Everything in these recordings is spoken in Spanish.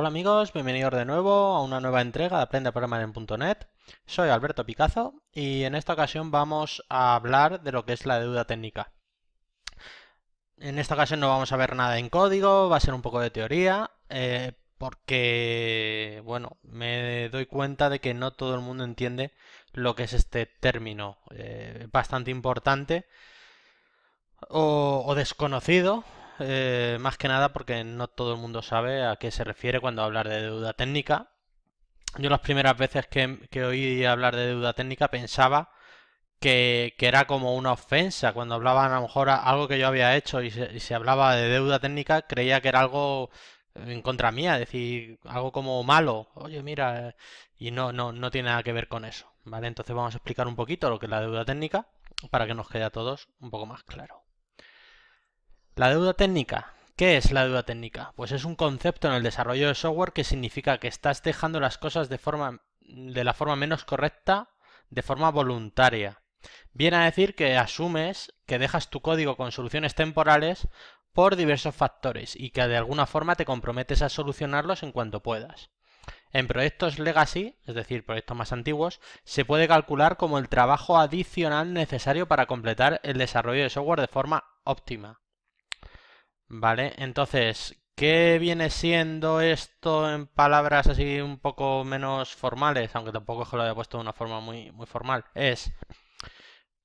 Hola amigos, bienvenidos de nuevo a una nueva entrega de Aprende a .NET. Soy Alberto Picazo y en esta ocasión vamos a hablar de lo que es la deuda técnica. En esta ocasión no vamos a ver nada en código, va a ser un poco de teoría, eh, porque, bueno, me doy cuenta de que no todo el mundo entiende lo que es este término eh, bastante importante o desconocido eh, más que nada porque no todo el mundo sabe a qué se refiere cuando hablar de deuda técnica. Yo las primeras veces que, oí hablar de deuda técnica pensaba que, era como una ofensa. Cuando hablaban a lo mejor algo que yo había hecho y se, hablaba de deuda técnica, creía que era algo en contra mía, decir, algo como malo, oye, mira, eh, y no, no, tiene nada que ver con eso, ¿vale? Entonces vamos a explicar un poquito lo que es la deuda técnica para que nos quede a todos un poco más claro. La deuda técnica. ¿Qué es la deuda técnica? Pues es un concepto en el desarrollo de software que significa que estás dejando las cosas de, forma, de la forma menos correcta, de forma voluntaria. Viene a decir que asumes que dejas tu código con soluciones temporales por diversos factores y que de alguna forma te comprometes a solucionarlos en cuanto puedas. En proyectos legacy, es decir, proyectos más antiguos, se puede calcular como el trabajo adicional necesario para completar el desarrollo de software de forma óptima. Vale, entonces, ¿qué viene siendo esto en palabras así un poco menos formales? Aunque tampoco es que lo haya puesto de una forma muy, muy formal. Es,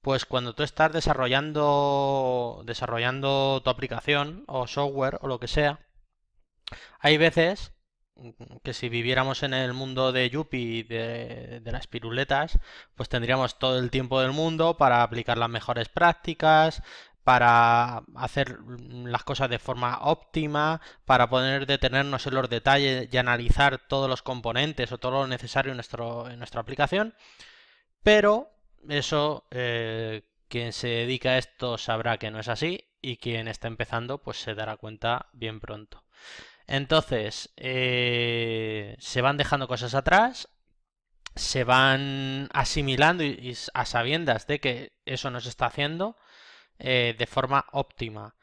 pues cuando tú estás desarrollando, desarrollando tu aplicación o software o lo que sea, hay veces que si viviéramos en el mundo de Yuppie de, de las piruletas, pues tendríamos todo el tiempo del mundo para aplicar las mejores prácticas, para hacer mm, las cosas de forma óptima, para poder detenernos en los detalles y analizar todos los componentes o todo lo necesario en, nuestra aplicación. Pero eso, eh, quien se dedica a esto sabrá que no es así y quien está empezando pues se dará cuenta bien pronto. Entonces, eh, se van dejando cosas atrás, se van asimilando y a sabiendas de que eso no se está haciendo eh, de forma óptima.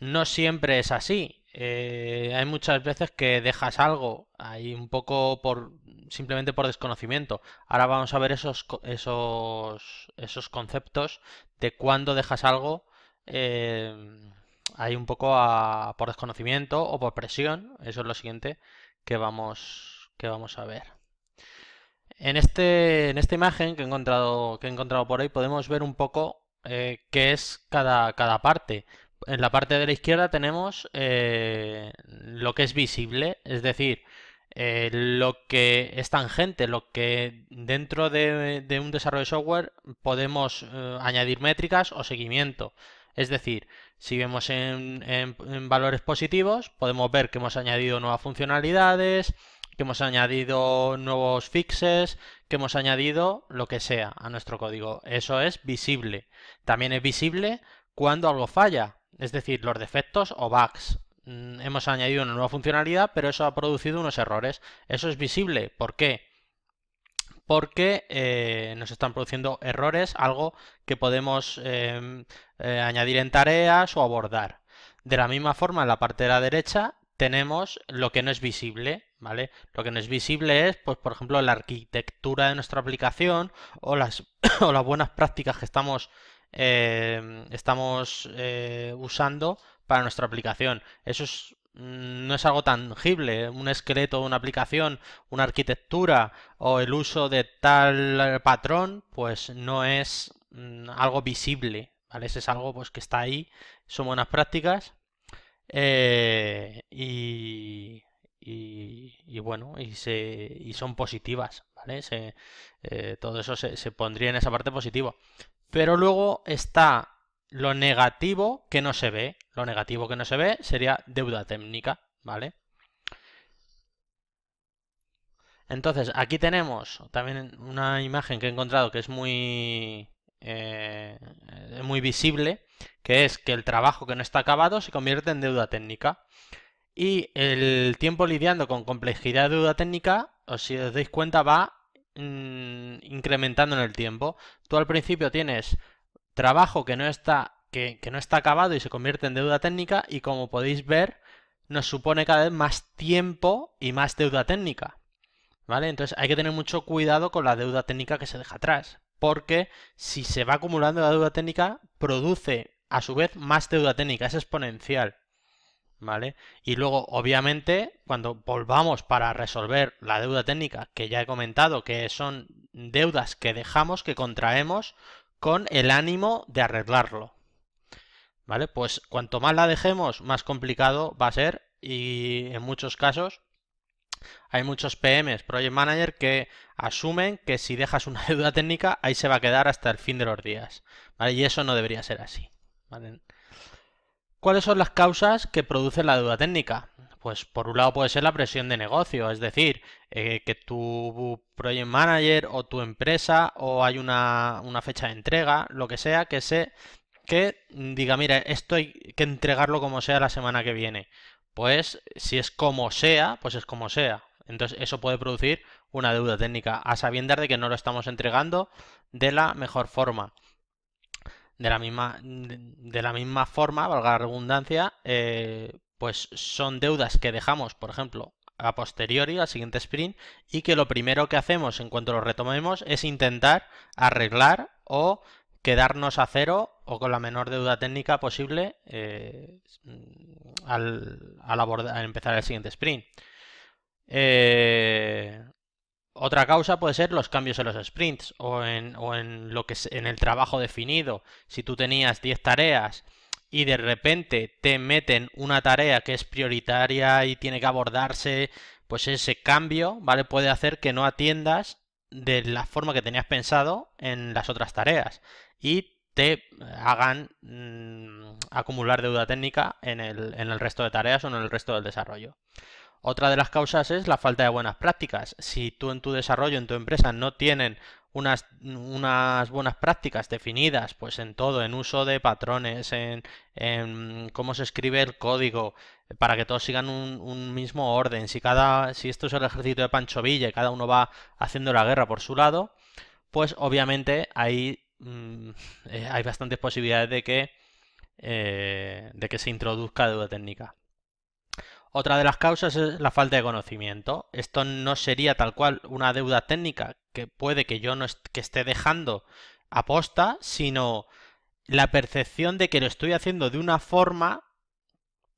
No siempre es así. Eh, hay muchas veces que dejas algo ahí un poco por simplemente por desconocimiento. Ahora vamos a ver esos, esos, esos conceptos de cuándo dejas algo hay eh, un poco por desconocimiento o por presión. Eso es lo siguiente que vamos, que vamos a ver. En, este, en esta imagen que he, encontrado, que he encontrado por hoy podemos ver un poco eh, qué es cada, parte. En la parte de la izquierda tenemos eh, lo que es visible, es decir, eh, lo que es tangente, lo que dentro de, un desarrollo de software podemos añadir métricas o seguimiento. Es decir, si vemos en valores positivos, podemos ver que hemos añadido nuevas funcionalidades, que hemos añadido nuevos fixes, que hemos añadido lo que sea a nuestro código. Eso es visible. También es visible cuando algo falla, es decir, los defectos o bugs. Mm, hemos añadido una nueva funcionalidad, pero eso ha producido unos errores. Eso es visible. ¿Por qué? Porque eh, nos están produciendo errores, algo que podemos em, eh, añadir en tareas o abordar. De la misma forma, en la parte de la derecha tenemos lo que no es visible, ¿vale? Lo que no es visible es, pues, por ejemplo, la arquitectura de nuestra aplicación o las, o las buenas prácticas que estamos, eh, estamos eh, usando para nuestra aplicación. Eso mm, no es algo tangible, un esqueleto de una aplicación, una arquitectura o el uso de tal eh, patrón, pues no es mm, algo visible, ¿vale? es algo pues, que está ahí, son buenas prácticas, eh, y, bueno, y, se, son positivas, eh, todo eso se, pondría en esa parte positiva. Pero luego está lo negativo que no se ve. Lo negativo que no se ve sería deuda técnica, ¿vale? Entonces, aquí tenemos también una imagen que he encontrado que es muy, eh, muy visible, que es que el trabajo que no está acabado se convierte en deuda técnica. Y el tiempo lidiando con complejidad de deuda técnica, o si os dais cuenta, va mm, incrementando en el tiempo. Tú al principio tienes trabajo que no está que, que, no está acabado y se convierte en deuda técnica y como podéis ver nos supone cada vez más tiempo y más deuda técnica. ¿Vale? Entonces hay que tener mucho cuidado con la deuda técnica que se deja atrás, porque si se va acumulando la deuda técnica produce a su vez más deuda técnica, es exponencial. ¿Vale? Y luego, obviamente, cuando volvamos para resolver la deuda técnica, que ya he comentado, que son deudas que dejamos, que contraemos, con el ánimo de arreglarlo. ¿Vale? Pues cuanto más la dejemos, más complicado va a ser y en muchos casos hay muchos PMs, Project Manager, que asumen que si dejas una deuda técnica, ahí se va a quedar hasta el fin de los días. Y eso no debería ser así. ¿Cuáles son las causas que producen la deuda técnica? Pues por un lado puede ser la presión de negocio, es decir, eh, que tu project manager o tu empresa o hay una, fecha de entrega, lo que sea, que que diga, mira, esto hay que entregarlo como sea la semana que viene pues si es como sea, pues es como sea. Entonces eso puede producir una deuda técnica, a sabiendas de que no lo estamos entregando de la mejor forma. De la misma, de la misma forma, valga la redundancia, eh, pues son deudas que dejamos, por ejemplo, a posteriori, al siguiente sprint, y que lo primero que hacemos en cuanto lo retomemos es intentar arreglar o quedarnos a cero o con la menor deuda técnica posible eh, al, abordar, empezar el siguiente sprint. Eh, otra causa puede ser los cambios en los sprints o en, lo que en el trabajo definido. Si tú tenías 10 tareas y de repente te meten una tarea que es prioritaria y tiene que abordarse, pues ese cambio, ¿vale? Puede hacer que no atiendas de la forma que tenías pensado en las otras tareas y te hagan mm, acumular deuda técnica en el, resto de tareas o en el resto del desarrollo. Otra de las causas es la falta de buenas prácticas. Si tú en tu desarrollo, en tu empresa, no tienen unas, unas, buenas prácticas definidas, pues en todo, en uso de patrones, en, cómo se escribe el código, eh, para que todos sigan un, mismo orden. Si cada, si esto es el ejército de Pancho Villa y cada uno va haciendo la guerra por su lado, pues obviamente ahí Mm, eh, hay bastantes posibilidades de que, eh, de que se introduzca deuda técnica. Otra de las causas es la falta de conocimiento. Esto no sería tal cual una deuda técnica que puede que yo no que esté dejando aposta, sino la percepción de que lo estoy haciendo de una forma,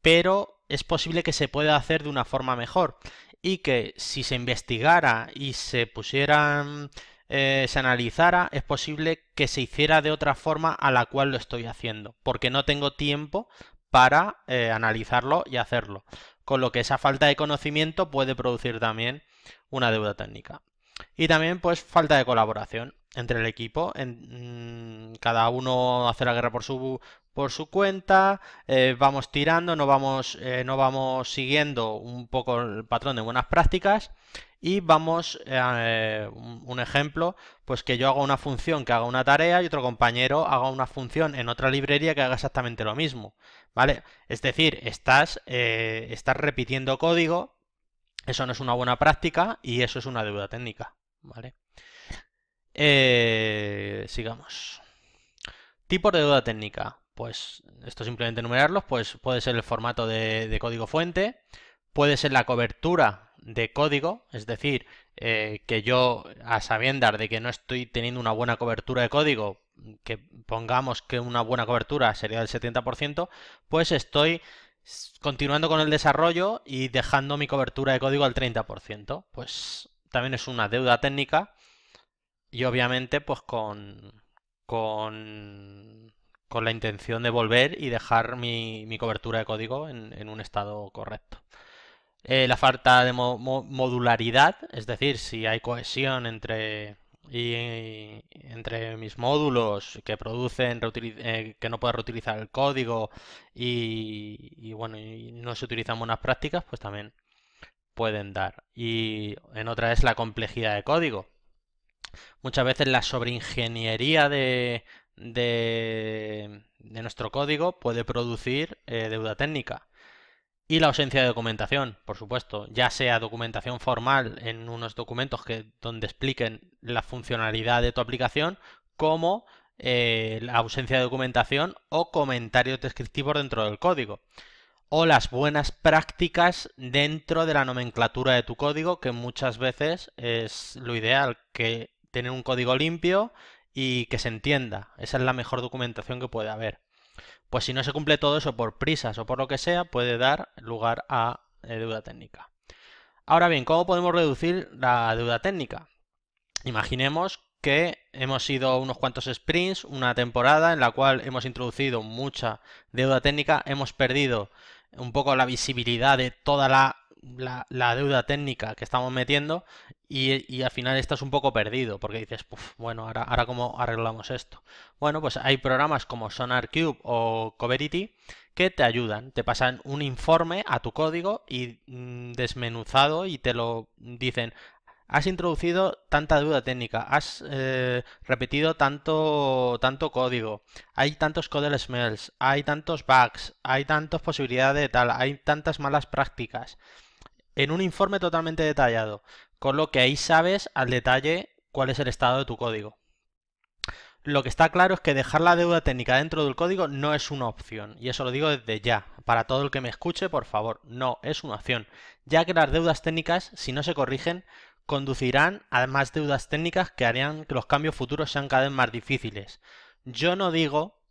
pero es posible que se pueda hacer de una forma mejor y que si se investigara y se pusieran eh, se analizara, es posible que se hiciera de otra forma a la cual lo estoy haciendo, porque no tengo tiempo para eh, analizarlo y hacerlo. Con lo que esa falta de conocimiento puede producir también una deuda técnica. Y también pues falta de colaboración entre el equipo. En, mm, cada uno hace la guerra por su, cuenta, eh, vamos tirando, no vamos, eh, no vamos siguiendo un poco el patrón de buenas prácticas y vamos, a eh, un ejemplo, pues que yo haga una función que haga una tarea y otro compañero haga una función en otra librería que haga exactamente lo mismo, ¿vale? Es decir, estás, estás repitiendo código, eso no es una buena práctica y eso es una deuda técnica, ¿vale? Eh, sigamos. Tipos de deuda técnica. Pues esto simplemente enumerarlos, pues puede ser el formato de, código fuente, puede ser la cobertura de código, es decir, eh, que yo a sabiendas de que no estoy teniendo una buena cobertura de código, que pongamos que una buena cobertura sería del 70%, pues estoy continuando con el desarrollo y dejando mi cobertura de código al 30%. Pues también es una deuda técnica y obviamente, pues con, con, con la intención de volver y dejar mi, mi cobertura de código en, un estado correcto. Eh, la falta de modularidad, es decir, si hay cohesión entre, entre mis módulos que producen eh, que no puedo reutilizar el código y, bueno y no se utilizan buenas prácticas, pues también pueden dar. Y en otra es la complejidad de código muchas veces la sobreingeniería de, de, nuestro código puede producir eh, deuda técnica. Y la ausencia de documentación, por supuesto, ya sea documentación formal en unos documentos que, donde expliquen la funcionalidad de tu aplicación, como eh, la ausencia de documentación o comentarios descriptivos dentro del código. O las buenas prácticas dentro de la nomenclatura de tu código, que muchas veces es lo ideal, que tener un código limpio y que se entienda. Esa es la mejor documentación que puede haber. Pues si no se cumple todo eso por prisas o por lo que sea, puede dar lugar a eh, deuda técnica. Ahora bien, ¿cómo podemos reducir la deuda técnica? Imaginemos que hemos ido unos cuantos sprints, una temporada en la cual hemos introducido mucha deuda técnica, hemos perdido un poco la visibilidad de toda la la, deuda técnica que estamos metiendo y, al final estás un poco perdido porque dices, bueno, ahora, ahora cómo arreglamos esto. Bueno, pues hay programas como SonarCube o Coverity que te ayudan, te pasan un informe a tu código y mm, desmenuzado y te lo dicen, has introducido tanta deuda técnica, has eh, repetido tanto, tanto código, hay tantos code smells, hay tantos bugs, hay tantas posibilidades de tal, hay tantas malas prácticas en un informe totalmente detallado, con lo que ahí sabes al detalle cuál es el estado de tu código. Lo que está claro es que dejar la deuda técnica dentro del código no es una opción, y eso lo digo desde ya, para todo el que me escuche, por favor, no es una opción, ya que las deudas técnicas, si no se corrigen, conducirán a más deudas técnicas que harían que los cambios futuros sean cada vez más difíciles. Yo no digo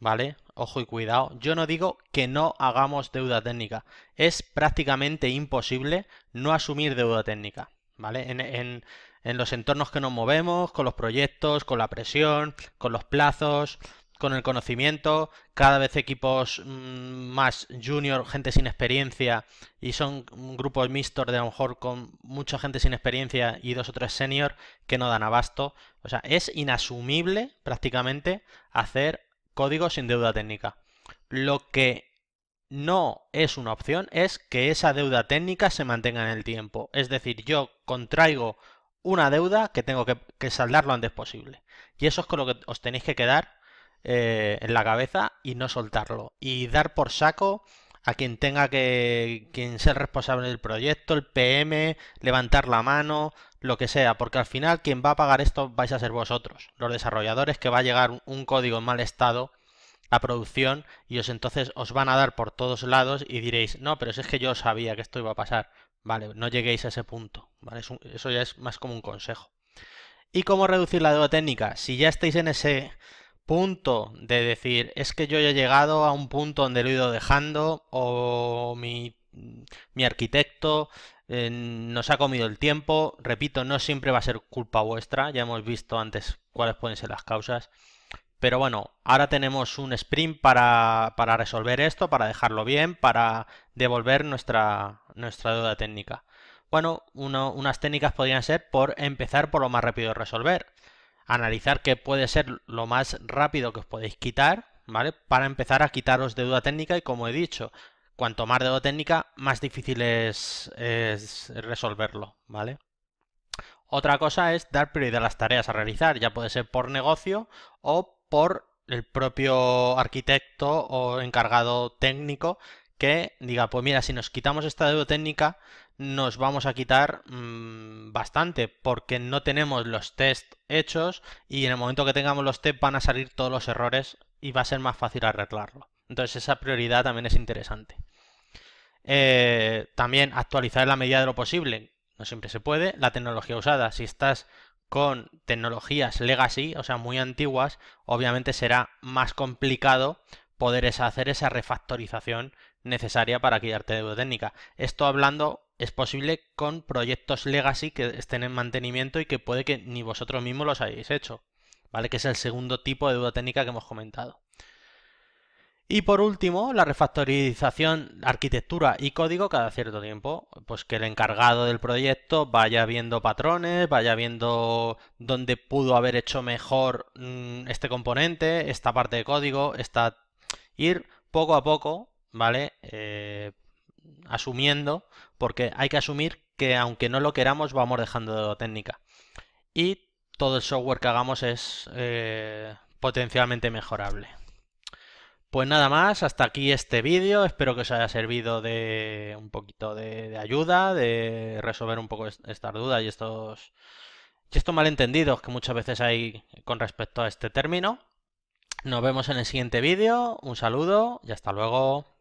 ¿vale? Ojo y cuidado, yo no digo que no hagamos deuda técnica, es prácticamente imposible no asumir deuda técnica, ¿vale? En, en, los entornos que nos movemos, con los proyectos, con la presión, con los plazos, con el conocimiento, cada vez equipos mm, más junior, gente sin experiencia, y son grupos mixtos de a lo mejor con mucha gente sin experiencia y dos o tres senior que no dan abasto. O sea, es inasumible prácticamente hacer código sin deuda técnica. Lo que no es una opción es que esa deuda técnica se mantenga en el tiempo. Es decir, yo contraigo una deuda que tengo que, que saldar lo antes posible. Y eso es con lo que os tenéis que quedar eh, en la cabeza y no soltarlo. Y dar por saco a quien tenga que quien responsable del proyecto, el PM, levantar la mano, lo que sea, porque al final quien va a pagar esto vais a ser vosotros, los desarrolladores, que va a llegar un código en mal estado a producción y os entonces os van a dar por todos lados y diréis, no, pero es que yo sabía que esto iba a pasar, vale, no lleguéis a ese punto, ¿vale? Eso ya es más como un consejo. ¿Y cómo reducir la deuda técnica? Si ya estáis en ese punto de decir, es que yo ya he llegado a un punto donde lo he ido dejando o mi, arquitecto eh, nos ha comido el tiempo, repito, no siempre va a ser culpa vuestra, ya hemos visto antes cuáles pueden ser las causas. Pero bueno, ahora tenemos un sprint para, resolver esto, para dejarlo bien, para devolver nuestra, nuestra deuda técnica. Bueno, unas técnicas podrían ser por empezar por lo más rápido de resolver analizar qué puede ser lo más rápido que os podéis quitar, ¿vale? Para empezar a quitaros deuda técnica y como he dicho, cuanto más deuda técnica, más difícil es, resolverlo, ¿vale? Otra cosa es dar prioridad a las tareas a realizar, ya puede ser por negocio o por el propio arquitecto o encargado técnico que diga, pues mira, si nos quitamos esta deuda técnica, nos vamos a quitar mm, bastante porque no tenemos los test hechos y en el momento que tengamos los test van a salir todos los errores y va a ser más fácil arreglarlo. Entonces esa prioridad también es interesante. Eh, también actualizar en la medida de lo posible, no siempre se puede, la tecnología usada. Si estás con tecnologías legacy, o sea, muy antiguas, obviamente será más complicado poder hacer esa refactorización necesaria para quitarte deuda técnica. Esto hablando es posible con proyectos legacy que estén en mantenimiento y que puede que ni vosotros mismos los hayáis hecho, ¿vale? Que es el segundo tipo de duda técnica que hemos comentado. Y por último, la refactorización, arquitectura y código cada cierto tiempo. Pues que el encargado del proyecto vaya viendo patrones, vaya viendo dónde pudo haber hecho mejor mm, este componente, esta parte de código, esta... Ir poco a poco, ¿vale? Eh, asumiendo, porque hay que asumir que aunque no lo queramos, vamos dejando de técnica. Y todo el software que hagamos es eh, potencialmente mejorable. Pues nada más, hasta aquí este vídeo. Espero que os haya servido de un poquito de, ayuda, de resolver un poco estas dudas y estos malentendidos que muchas veces hay con respecto a este término. Nos vemos en el siguiente vídeo. Un saludo y hasta luego.